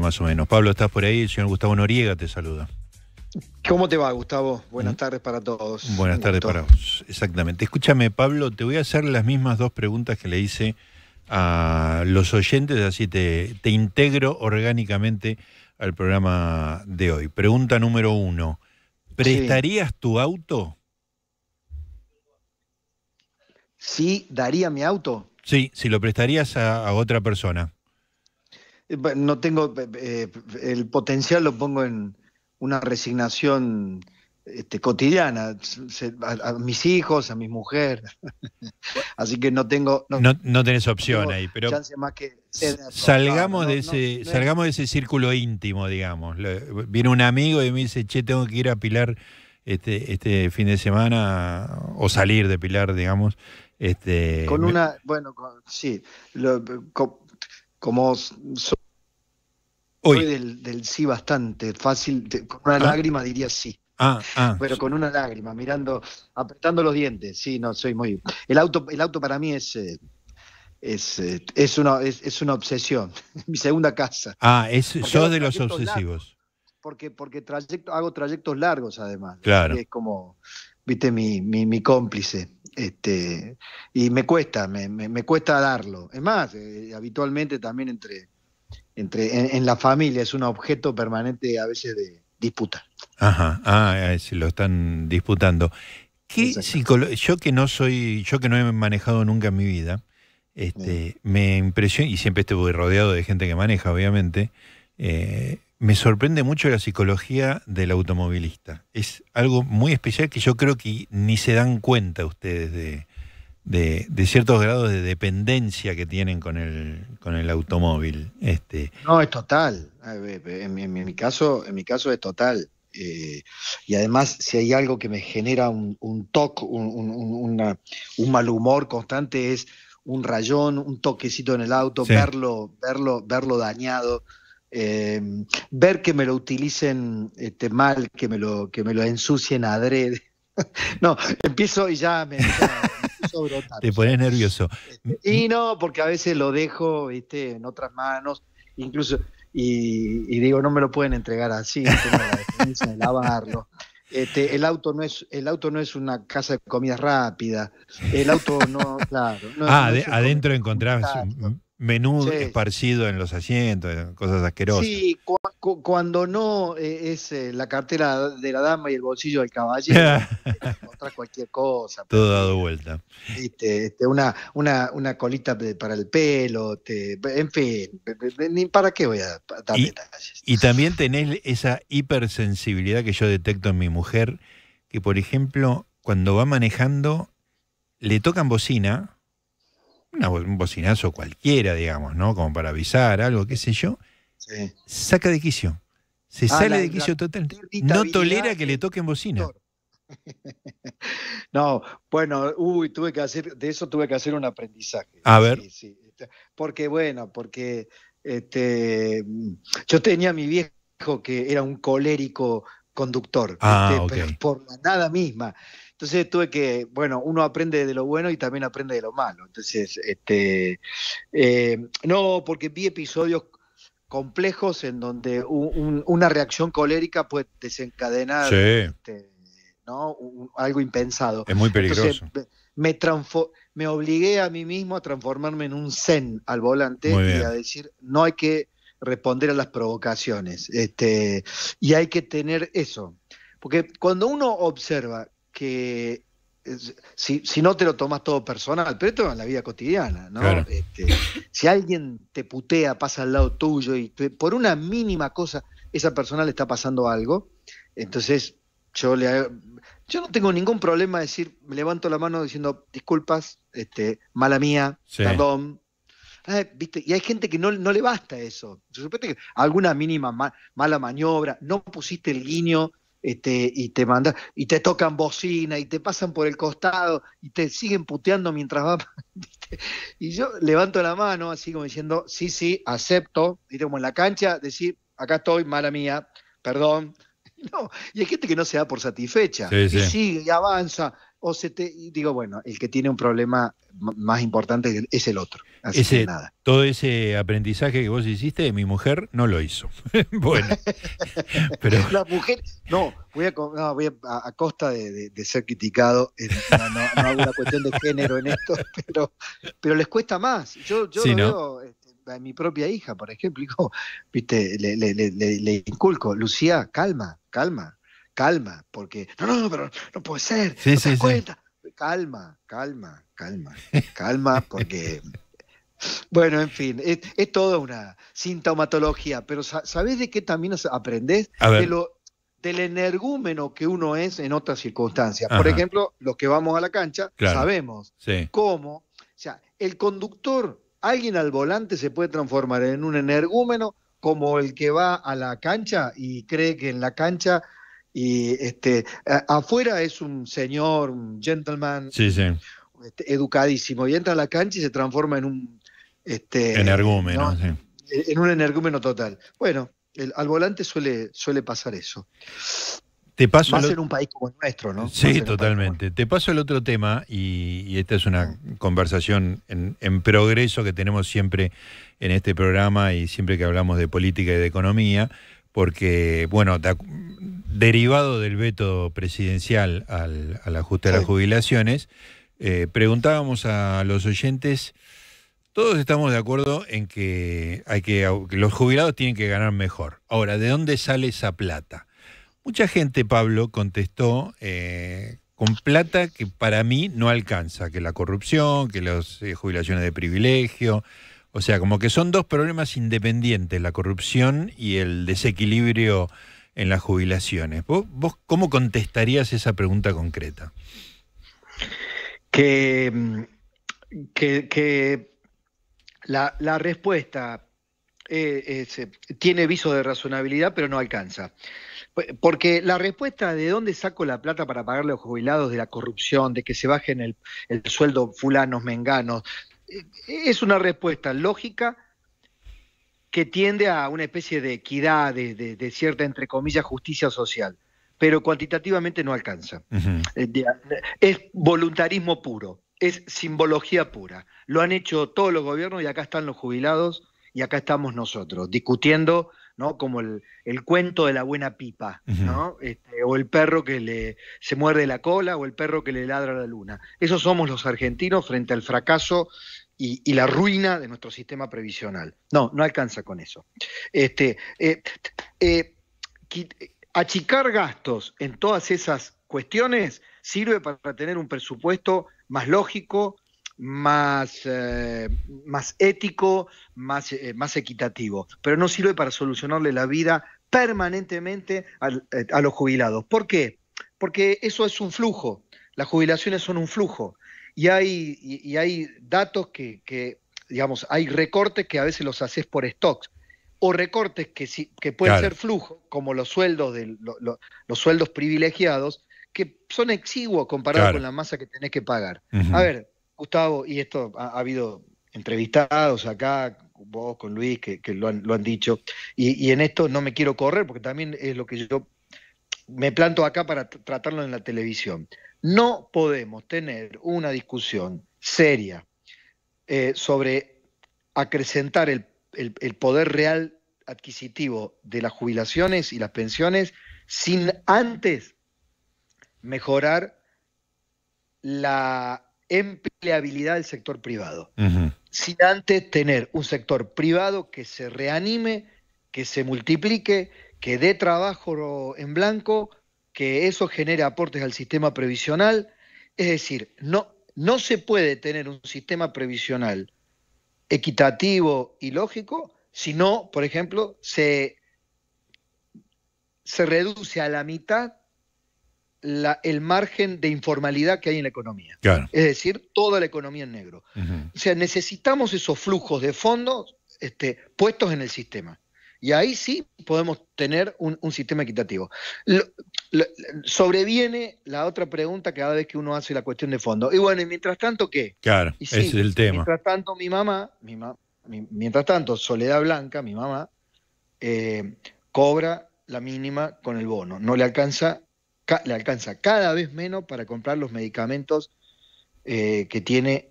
más o menos. Pablo, ¿estás por ahí? El señor Gustavo Noriega te saluda. ¿Cómo te va, Gustavo? Buenas ¿Mm? tardes para todos. Buenas tardes para vos, exactamente. Escúchame, Pablo, te voy a hacer las mismas dos preguntas que le hice a los oyentes, así te, integro orgánicamente al programa de hoy. Pregunta número uno, ¿prestarías tu auto? Sí, daría mi auto. Sí, si lo prestarías a otra persona no tengo eh, eh, el potencial lo pongo en una resignación este, cotidiana a, mis hijos a mi mujer así que no tengo no, tenés opción ahí pero salgamos de ese salgamos de ese círculo íntimo digamos viene un amigo y me dice che tengo que ir a Pilar este este fin de semana o salir de Pilar digamos este con una bueno sí como soy del, sí bastante fácil, con una ah. lágrima diría sí. Ah, ah. Pero con una lágrima, mirando, apretando los dientes. Sí, no, soy muy. El auto, el auto para mí es. Eh, eh, es, una, es, es, una obsesión, mi segunda casa. Ah, es, yo de los obsesivos. porque porque hago trayectos largos además. Claro. Es como, viste, mi, mi, cómplice este, y me cuesta, me, me, cuesta darlo. Es más, eh, habitualmente también entre, entre en, la familia, es un objeto permanente a veces de disputa. Ajá, ah, eh, se lo están disputando. ¿Qué yo que no soy, yo que no he manejado nunca en mi vida, este, me impresiona, y siempre estuve rodeado de gente que maneja, obviamente, eh, me sorprende mucho la psicología del automovilista. Es algo muy especial que yo creo que ni se dan cuenta ustedes de, de, ciertos grados de dependencia que tienen con el, con el automóvil. Este. No, es total. En mi, caso, en mi caso es total. Eh, y además, si hay algo que me genera un, un toque, un, mal humor constante, es un rayón, un toquecito en el auto, verlo, verlo, verlo dañado. Em, ver que me lo utilicen este, mal, que me lo, que me lo ensucien adrede. no, empiezo y ya me, te pones nervioso. Este, y no, porque a veces lo dejo, en otras manos, incluso, y, digo, no me lo pueden entregar así, tengo la de lavarlo. Este, el auto no es el auto no es una casa de comida rápida el auto no claro ah adentro encontrás Menudo esparcido en los asientos, cosas asquerosas. Sí, cuando no eh, es eh, la cartera de la dama y el bolsillo del caballero, encontrás cualquier cosa. Todo dado vuelta. una, una, colita para el pelo, en fin, ni para qué voy a dar detalles. Y también tenés esa hipersensibilidad que yo detecto en mi mujer, que por ejemplo, cuando va manejando, le tocan bocina un bocinazo cualquiera, digamos, ¿no? Como para avisar, algo, qué sé yo, saca de quicio. Se ah, sale de quicio total. No tolera que le toquen bocina. No, bueno, uy, tuve que hacer, de eso tuve que hacer un aprendizaje. A ver. Este, porque, bueno, porque este, yo tenía a mi viejo que era un colérico conductor, ah, este, por nada misma. Entonces tuve que, bueno, uno aprende de lo bueno y también aprende de lo malo. Entonces, este, eh, no, porque vi episodios complejos en donde una reacción colérica puede desencadenar este, algo impensado. Es muy peligroso. me, me obligué a mí mismo a transformarme en un zen al volante y a decir, no hay que responder a las provocaciones. Este, y hay que tener eso. Porque cuando uno observa que si, no te lo tomas todo personal, pero esto es la vida cotidiana, ¿no? Este, si alguien te putea, pasa al lado tuyo y por una mínima cosa esa persona le está pasando algo, entonces yo le yo no tengo ningún problema decir, me levanto la mano diciendo disculpas, este, mala mía, perdón. Ah, ¿viste? Y hay gente que no, no le basta eso. alguna mínima mala maniobra, no pusiste el guiño este, y te manda, y te tocan bocina, y te pasan por el costado, y te siguen puteando mientras va. Y yo levanto la mano, así como diciendo, sí, sí, acepto, y como en la cancha, decir, acá estoy, mala mía, perdón. No, y hay gente que no se da por satisfecha, y sigue y avanza, o se te digo, bueno, el que tiene un problema más importante es el otro. Así que nada. Todo ese aprendizaje que vos hiciste mi mujer no lo hizo. bueno, pero... La mujer, no, voy a, a, costa de, ser criticado, no, no, una cuestión de género en esto, pero, les cuesta más. Yo, veo, este, a mi propia hija, por ejemplo, viste, le, le, le, le inculco, Lucía, calma, calma, calma, porque no, no, pero no puede ser, sí, Calma, calma, calma, calma, porque Bueno, en fin, es, toda una sintomatología, pero ¿sabés de qué también aprendés? De lo, del energúmeno que uno es en otras circunstancias. Por ejemplo, los que vamos a la cancha sabemos cómo, o sea, el conductor, alguien al volante se puede transformar en un energúmeno como el que va a la cancha y cree que en la cancha y este, afuera es un señor, un gentleman, este, educadísimo, y entra a la cancha y se transforma en un... Este, energúmeno, e, En un energúmeno total. Bueno, al volante suele, suele pasar eso. Te paso Más en un país como el nuestro, ¿no? Sí, totalmente. Te paso el otro tema, y, esta es una conversación en, progreso que tenemos siempre en este programa y siempre que hablamos de política y de economía, porque, bueno, da, derivado del veto presidencial al, ajuste de las jubilaciones, eh, preguntábamos a los oyentes, todos estamos de acuerdo en que, hay que los jubilados tienen que ganar mejor. Ahora, ¿de dónde sale esa plata? Mucha gente, Pablo, contestó eh, con plata que para mí no alcanza, que la corrupción, que las eh, jubilaciones de privilegio. O sea, como que son dos problemas independientes, la corrupción y el desequilibrio en las jubilaciones. ¿Vos, cómo contestarías esa pregunta concreta? Que, la, respuesta eh, eh, tiene viso de razonabilidad, pero no alcanza. Porque la respuesta de dónde saco la plata para pagarle a los jubilados de la corrupción, de que se bajen el, el sueldo fulanos, menganos, eh, es una respuesta lógica, que tiende a una especie de equidad, de, cierta, entre comillas, justicia social, pero cuantitativamente no alcanza. Eh, es voluntarismo puro, es simbología pura. Lo han hecho todos los gobiernos y acá están los jubilados y acá estamos nosotros, discutiendo ¿no? Como el, cuento de la buena pipa, ¿no? Este, o el perro que le se muerde la cola, o el perro que le ladra la luna. Esos somos los argentinos frente al fracaso y, la ruina de nuestro sistema previsional. No, no alcanza con eso. Este, eh, eh, achicar gastos en todas esas cuestiones sirve para tener un presupuesto más lógico, más, eh, más ético, más, más equitativo, pero no sirve para solucionarle la vida permanentemente a los jubilados. ¿Por qué? Porque eso es un flujo, las jubilaciones son un flujo y hay, y, hay datos que, digamos, hay recortes que a veces los haces por stocks o recortes que, que pueden ser flujo, como los sueldos, de, los sueldos privilegiados, que son exiguos comparado con la masa que tenés que pagar. A ver, Gustavo, y esto ha, habido entrevistados acá, vos con Luis, que, lo, han, dicho, y, y en esto no me quiero correr, porque también es lo que yo me planto acá para tratarlo en la televisión. No podemos tener una discusión seria eh, sobre acrecentar el, poder real adquisitivo de las jubilaciones y las pensiones sin antes mejorar la empleabilidad del sector privado, sin antes tener un sector privado que se reanime, que se multiplique, que dé trabajo en blanco que eso genera aportes al sistema previsional, es decir, no, no se puede tener un sistema previsional equitativo y lógico si no, por ejemplo, se, se reduce a la mitad la, el margen de informalidad que hay en la economía. Es decir, toda la economía en negro. O sea, necesitamos esos flujos de fondos este, puestos en el sistema. Y ahí sí podemos tener un, sistema equitativo. sobreviene la otra pregunta cada vez que uno hace la cuestión de fondo. Y bueno, ¿y mientras tanto qué? Claro, ese es el tema. Mientras tanto, mi mamá, mi mientras tanto, Soledad Blanca, mi mamá, eh, cobra la mínima con el bono. No le alcanza, le alcanza cada vez menos para comprar los medicamentos eh, que tiene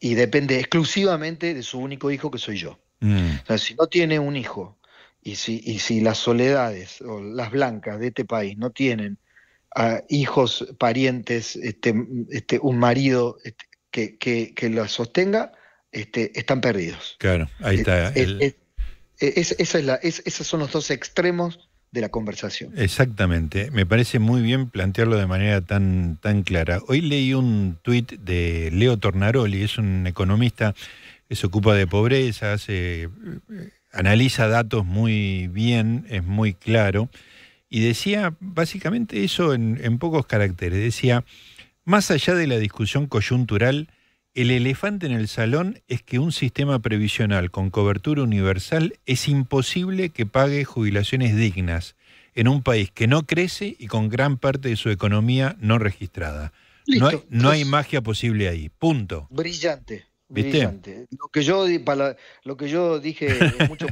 y depende exclusivamente de su único hijo que soy yo. Mm. O sea, si no tiene un hijo y si, las soledades o las blancas de este país no tienen ah, hijos, parientes, este, este, un marido este, que, que, sostenga, están perdidos. Claro, ahí está. esos son los dos extremos de la conversación. Exactamente, me parece muy bien plantearlo de manera tan, tan clara. Hoy leí un tuit de Leo Tornaroli, es un economista que se ocupa de pobreza, hace eh, analiza datos muy bien, es muy claro, y decía básicamente eso en, pocos caracteres. Decía, más allá de la discusión coyuntural, el elefante en el salón es que un sistema previsional con cobertura universal es imposible que pague jubilaciones dignas en un país que no crece y con gran parte de su economía no registrada. no, no hay pues magia posible ahí. Punto. Brillante. Lo que, yo, para, lo que yo dije mucho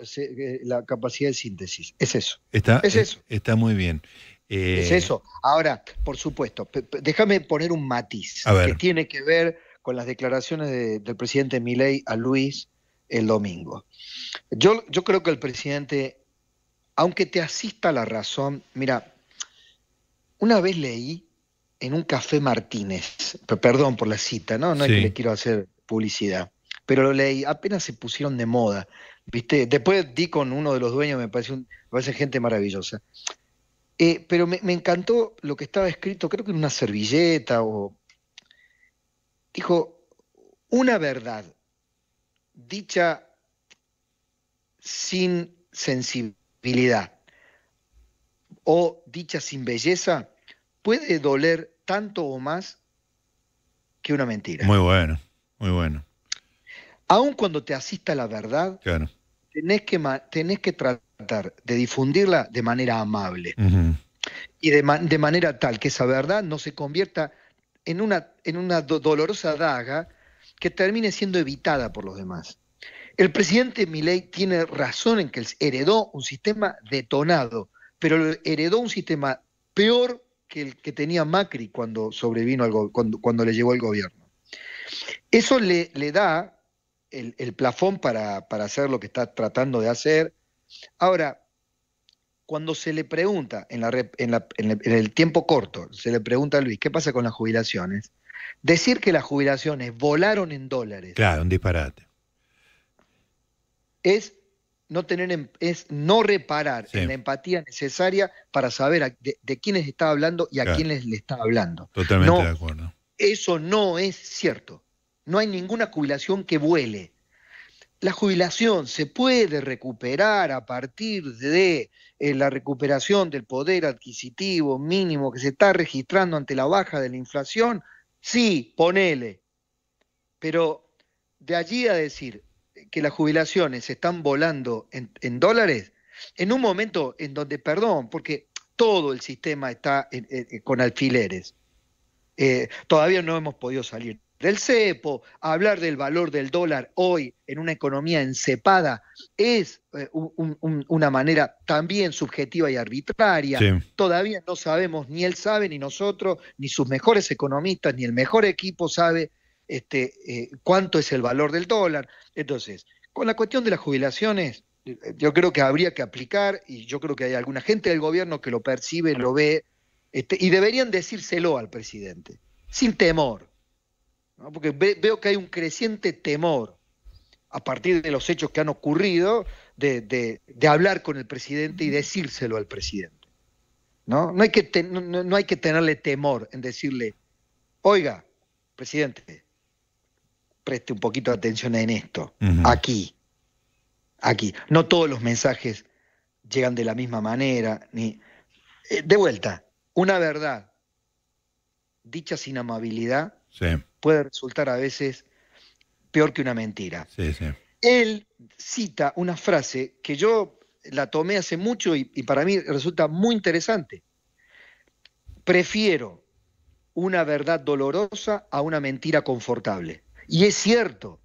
eh, la capacidad de síntesis. Es eso. Está, eso. Está muy bien. Eh, es eso. Ahora, por supuesto, déjame poner un matiz que tiene que ver con las declaraciones del presidente Milei a Luis el domingo. yo creo que el presidente, aunque te asista la razón, mira, una vez leí en un café Martínez, perdón por la cita, no, no es que le quiero hacer publicidad, pero lo leí, apenas se pusieron de moda, ¿viste? Después di con uno de los dueños, me parece, gente maravillosa. Eh, pero me, me, encantó lo que estaba escrito, creo que en una servilleta o... Dijo, una verdad dicha sin sensibilidad o dicha sin belleza puede doler tanto o más que una mentira. Muy bueno, muy bueno. Aun cuando te asista la verdad, tenés, que, tenés que tratar de difundirla de manera amable y de, manera tal que esa verdad no se convierta en una, en una dolorosa daga que termine siendo evitada por los demás. El presidente Milei tiene razón en que heredó un sistema detonado, pero heredó un sistema peor que tenía Macri cuando sobrevino cuando, le llegó el gobierno. Eso le, le da el, plafón para, hacer lo que está tratando de hacer. Ahora, cuando se le pregunta, en, la, en, en, el tiempo corto, se le pregunta a Luis, ¿qué pasa con las jubilaciones? Decir que las jubilaciones volaron en dólares. Claro, un disparate. Es no tener em, es no reparar en la empatía necesaria para saber de, quiénes está hablando y a quién quiénes le está hablando. Totalmente de acuerdo. Eso no es cierto. No hay ninguna jubilación que vuele. La jubilación se puede recuperar a partir de eh, la recuperación del poder adquisitivo mínimo que se está registrando ante la baja de la inflación. Sí, ponele. Pero de allí a decir, que las jubilaciones están volando en, dólares, en un momento en donde, perdón, porque todo el sistema está con alfileres. Eh, todavía no hemos podido salir del cepo, hablar del valor del dólar hoy en una economía encepada es eh, una manera también subjetiva y arbitraria. Todavía no sabemos, ni él sabe, ni nosotros, ni sus mejores economistas, ni el mejor equipo sabe este, eh, cuánto es el valor del dólar. Entonces, con la cuestión de las jubilaciones, yo creo que habría que aplicar, y yo creo que hay alguna gente del gobierno que lo percibe, lo ve, este, y deberían decírselo al presidente, sin temor, porque veo que hay un creciente temor a partir de los hechos que han ocurrido, de, hablar con el presidente y decírselo al presidente. ¿no? No, hay que no, no hay que tenerle temor en decirle, oiga, presidente, preste un poquito de atención en esto, aquí, aquí. No todos los mensajes llegan de la misma manera, ni... Eh, de vuelta, una verdad dicha sin amabilidad puede resultar a veces peor que una mentira. Él cita una frase que yo la tomé hace mucho y para mí resulta muy interesante. Prefiero una verdad dolorosa a una mentira confortable. Y es cierto,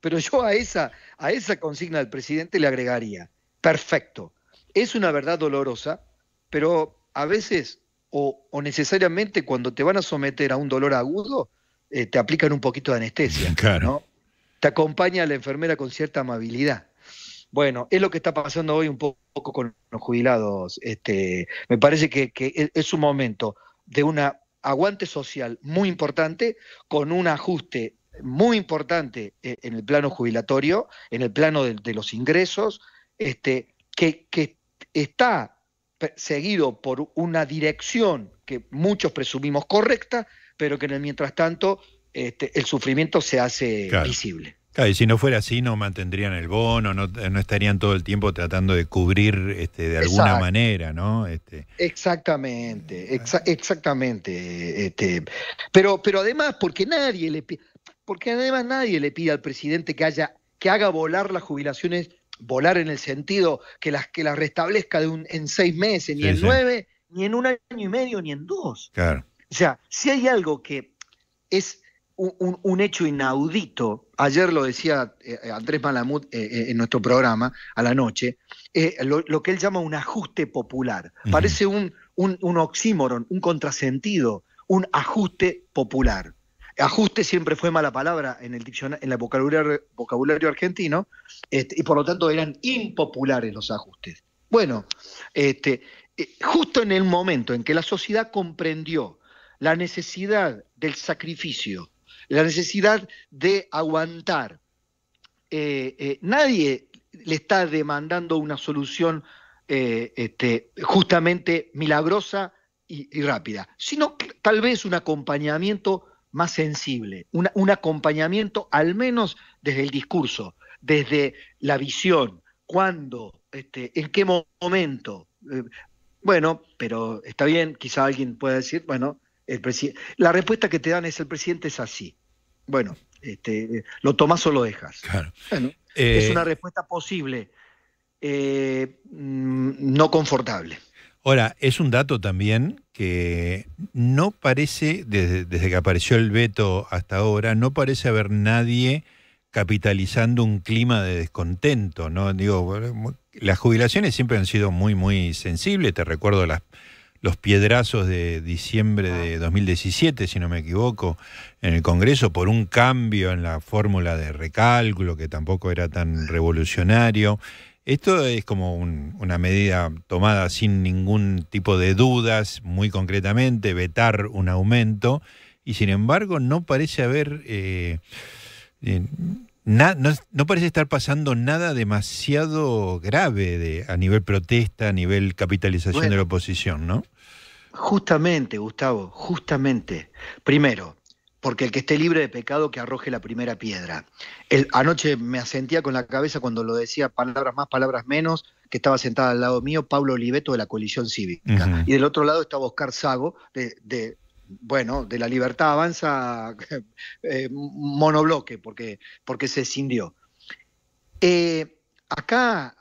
pero yo a esa, a esa consigna del presidente le agregaría, perfecto, es una verdad dolorosa, pero a veces o, necesariamente cuando te van a someter a un dolor agudo, eh, te aplican un poquito de anestesia. Te acompaña la enfermera con cierta amabilidad. Bueno, es lo que está pasando hoy un poco con los jubilados. Este, me parece que e, es un momento de un aguante social muy importante con un ajuste muy importante eh, en el plano jubilatorio, en el plano de, los ingresos, este, que, está seguido por una dirección que muchos presumimos correcta, pero que en el mientras tanto este, el sufrimiento se hace visible. Claro, y si no fuera así, no mantendrían el bono, no, estarían todo el tiempo tratando de cubrir este, de alguna manera, ¿no? Este, exactamente, eh, exactamente. Pero, pero además, porque nadie le pide porque además nadie le pide al presidente que haya que haga volar las jubilaciones, volar en el sentido que las que las restablezca en seis meses, ni en nueve, ni en un año y medio, ni en dos. Claro. O sea, si hay algo que es un, hecho inaudito, ayer lo decía eh, Andrés Malamut eh, eh, en nuestro programa a la noche, lo, que él llama un ajuste popular. Parece un, un oxímoron, un contrasentido, un ajuste popular. Ajuste siempre fue mala palabra en el en el vocabulario, vocabulario argentino, este, y por lo tanto eran impopulares los ajustes. Bueno, este, eh, justo en el momento en que la sociedad comprendió la necesidad del sacrificio, la necesidad de aguantar, eh, eh, nadie le está demandando una solución este, justamente milagrosa y, rápida, sino tal vez un acompañamiento más sensible, un acompañamiento al menos desde el discurso, desde la visión, cuándo, este, en qué momento. Eh, bueno, pero está bien, quizá alguien pueda decir, bueno, el la respuesta que te dan es el presidente es así. Bueno, este, lo tomas o lo dejas. Eh, es una respuesta posible, eh, mm, no confortable. Ahora, es un dato también que no parece, desde, que apareció el veto hasta ahora, no parece haber nadie capitalizando un clima de descontento, ¿no? Digo, las jubilaciones siempre han sido muy, muy sensibles, te recuerdo las, los piedrazos de diciembre de 2017, si no me equivoco, en el Congreso por un cambio en la fórmula de recálculo que tampoco era tan revolucionario. Esto es como una medida tomada sin ningún tipo de dudas, muy concretamente, vetar un aumento, y sin embargo no parece haber, eh, eh, no, parece estar pasando nada demasiado grave de, a nivel protesta, a nivel capitalización de la oposición, ¿no? Justamente, Gustavo, justamente. Primero, porque el que esté libre de pecado que arroje la primera piedra. anoche me asentía con la cabeza cuando lo decía palabras más, palabras menos, que estaba sentada al lado mío, Pablo Oliveto de la coalición cívica. Y del otro lado estaba Oscar Sago de, bueno, de la libertad avanza eh, monobloque, porque, porque se escindió. Eh, acá,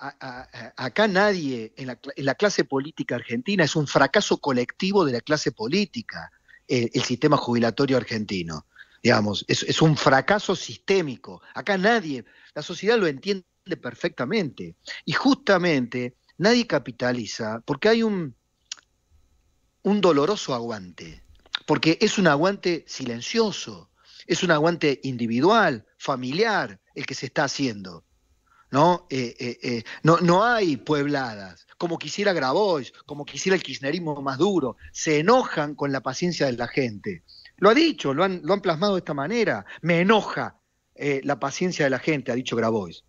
acá nadie en la clase política argentina es un fracaso colectivo de la clase política el sistema jubilatorio argentino. Digamos, es, un fracaso sistémico. Acá nadie, la sociedad lo entiende perfectamente. Y justamente nadie capitaliza porque hay un, un doloroso aguante, porque es un aguante silencioso, es un aguante individual, familiar, el que se está haciendo. Eh, eh, eh, ¿no? hay puebladas, como quisiera Grabois, como quisiera el kirchnerismo más duro, se enojan con la paciencia de la gente. Lo ha dicho, lo han, lo han plasmado de esta manera, me enoja la paciencia de la gente, ha dicho Grabois.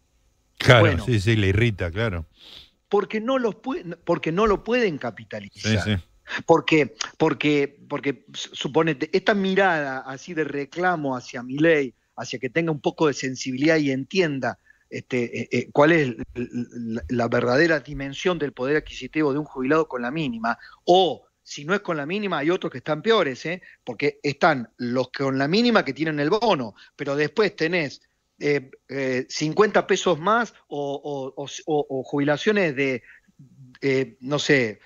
Claro, sí, sí, le irrita, claro. Porque no, los porque no lo pueden capitalizar. Sí, sí. Porque, porque, porque, suponete, esta mirada así de reclamo hacia mi ley, hacia que tenga un poco de sensibilidad y entienda este, eh, eh, cuál es la, verdadera dimensión del poder adquisitivo de un jubilado con la mínima, o si no es con la mínima, hay otros que están peores, ¿eh? porque están los que con la mínima que tienen el bono, pero después tenés 50 pesos más o, jubilaciones de, no sé,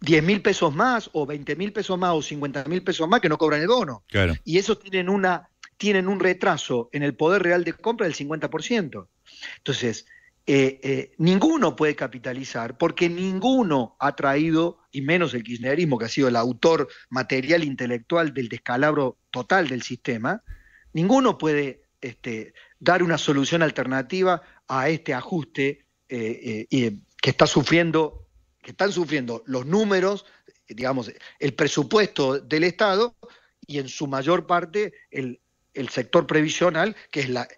10 mil pesos más o 20 mil pesos más o 50 mil pesos más que no cobran el bono. Y eso tienen una tienen un retraso en el poder real de compra del 50%. Entonces, eh, eh, ninguno puede capitalizar porque ninguno ha traído, y menos el kirchnerismo, que ha sido el autor material intelectual del descalabro total del sistema, ninguno puede este, dar una solución alternativa a este ajuste eh, que está sufriendo, que están sufriendo los números, digamos, el presupuesto del Estado y en su mayor parte el, el sector previsional, que es la,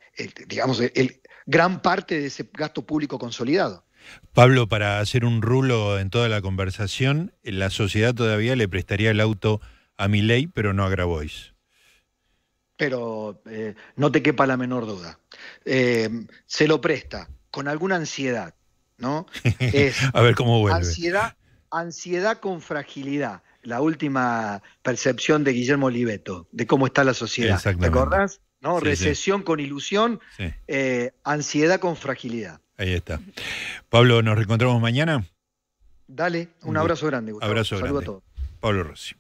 digamos, el, gran parte de ese gasto público consolidado. Pablo, para hacer un rulo en toda la conversación, la sociedad todavía le prestaría el auto a Milei, pero no a Grabois. Pero eh, no te quepa la menor duda. Eh, se lo presta con alguna ansiedad, ¿no? a ver cómo vuelve. Ansiedad, ansiedad con fragilidad la última percepción de Guillermo Oliveto, de cómo está la sociedad. ¿Te acordás? ¿No? Recesión con ilusión, eh, ansiedad con fragilidad. Ahí está. Pablo, nos reencontramos mañana. Dale, un, abrazo grande. Gustavo. Abrazo Saludo a todos. Pablo Rossi.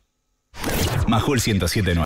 Major 107.9.